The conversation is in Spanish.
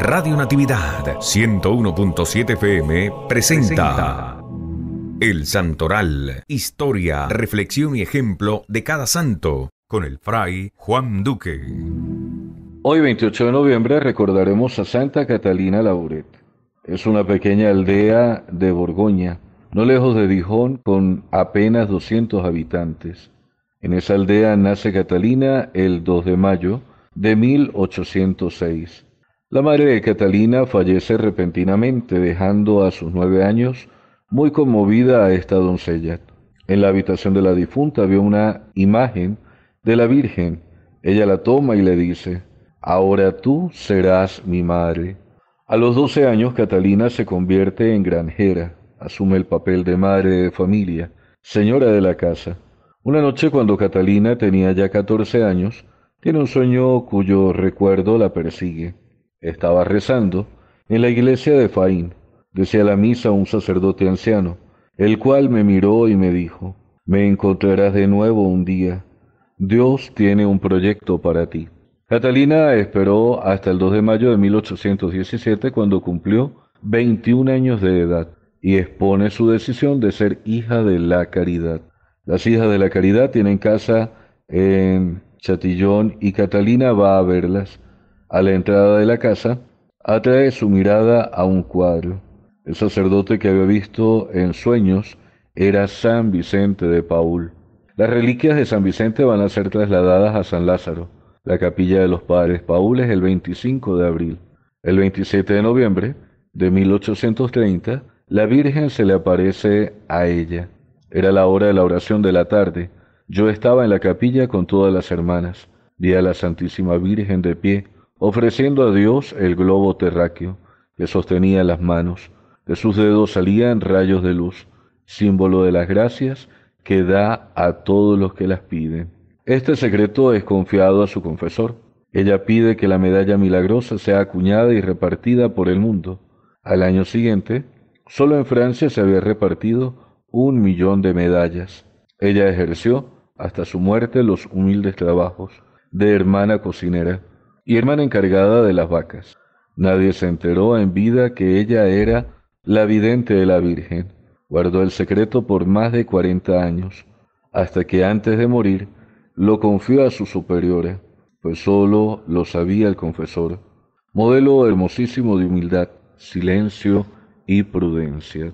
Radio Natividad 101.7 FM presenta El Santoral, historia, reflexión y ejemplo de cada santo, con el fray Juan Duque. Hoy 28 de noviembre recordaremos a Santa Catalina Lauret. Es una pequeña aldea de Borgoña, no lejos de Dijon, con apenas 200 habitantes. En esa aldea nace Catalina el 2 de mayo de 1806 la madre de Catalina fallece repentinamente, dejando a sus nueve años muy conmovida a esta doncella. En la habitación de la difunta vio una imagen de la Virgen. Ella la toma y le dice, Ahora tú serás mi madre. A los doce años Catalina se convierte en granjera, asume el papel de madre de familia, señora de la casa. Una noche cuando Catalina tenía ya catorce años, tiene un sueño cuyo recuerdo la persigue. Estaba rezando en la iglesia de Faín. Decía la misa un sacerdote anciano, el cual me miró y me dijo, me encontrarás de nuevo un día. Dios tiene un proyecto para ti. Catalina esperó hasta el 2 de mayo de 1817 cuando cumplió 21 años de edad y expone su decisión de ser hija de la caridad. Las hijas de la caridad tienen casa en Chatillón y Catalina va a verlas a la entrada de la casa, atrae su mirada a un cuadro. El sacerdote que había visto en sueños era San Vicente de Paul. Las reliquias de San Vicente van a ser trasladadas a San Lázaro. La capilla de los padres Paul es el 25 de abril. El 27 de noviembre de 1830, la Virgen se le aparece a ella. Era la hora de la oración de la tarde. Yo estaba en la capilla con todas las hermanas. Vi a la Santísima Virgen de pie ofreciendo a Dios el globo terráqueo que sostenía las manos. De sus dedos salían rayos de luz, símbolo de las gracias que da a todos los que las piden. Este secreto es confiado a su confesor. Ella pide que la medalla milagrosa sea acuñada y repartida por el mundo. Al año siguiente, solo en Francia se había repartido un millón de medallas. Ella ejerció hasta su muerte los humildes trabajos de hermana cocinera y hermana encargada de las vacas. Nadie se enteró en vida que ella era la vidente de la Virgen. Guardó el secreto por más de cuarenta años, hasta que antes de morir lo confió a su superiora, pues sólo lo sabía el confesor. Modelo hermosísimo de humildad, silencio y prudencia.